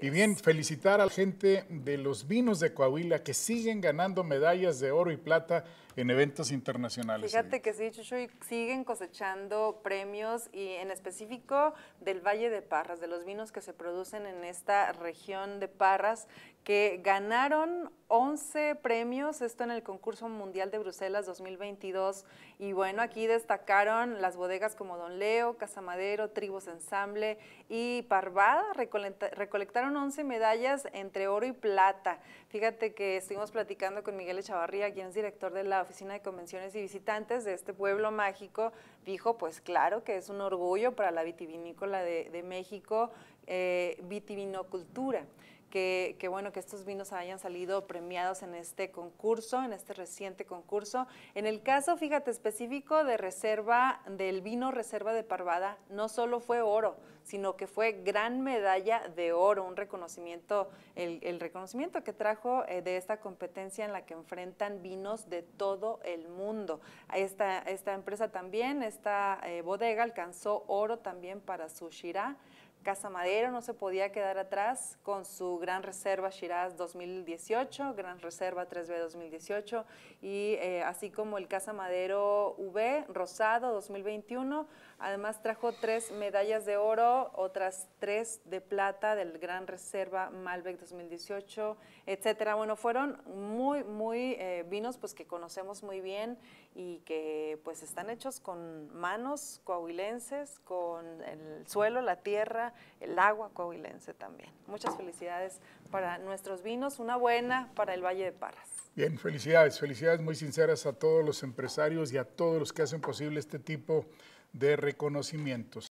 y bien, felicitar a la gente de los vinos de Coahuila que siguen ganando medallas de oro y plata en eventos internacionales. Fíjate eh. que sí, Chuchuy, siguen cosechando premios y en específico del Valle de Parras, de los vinos que se producen en esta región de Parras, que ganaron 11 premios, esto en el concurso mundial de Bruselas 2022. Y bueno, aquí destacaron las bodegas como Don Leo, Casamadero, Tribos Ensamble y Parvada, recolectaron 11 medallas entre oro y plata. Fíjate que estuvimos platicando con Miguel Echavarría, quien es director de la Oficina de Convenciones y Visitantes de este pueblo mágico dijo, pues claro que es un orgullo para la vitivinícola de, México, eh, vitivinocultura que, bueno que estos vinos hayan salido premiados en este concurso, en este reciente concurso. En el caso, fíjate, específico de reserva, del vino reserva de Parvada, no solo fue oro, sino que fue gran medalla de oro, un reconocimiento, el, reconocimiento que trajo eh, de esta competencia en la que enfrentan vinos de todo el mundo. Esta, esta empresa también, esta eh, bodega, alcanzó oro también para su Shirá Casa Madero no se podía quedar atrás con su Gran Reserva Shiraz 2018, Gran Reserva 3B 2018 y eh, así como el Casa Madero V Rosado 2021. Además trajo tres medallas de oro, otras tres de plata del Gran Reserva Malbec 2018, etcétera. Bueno, fueron muy, muy... Eh, vinos pues que conocemos muy bien y que pues están hechos con manos coahuilenses, con el suelo, la tierra, el agua coahuilense también. Muchas felicidades para nuestros vinos, una buena para el Valle de Parras. Bien, felicidades, felicidades muy sinceras a todos los empresarios y a todos los que hacen posible este tipo de reconocimientos.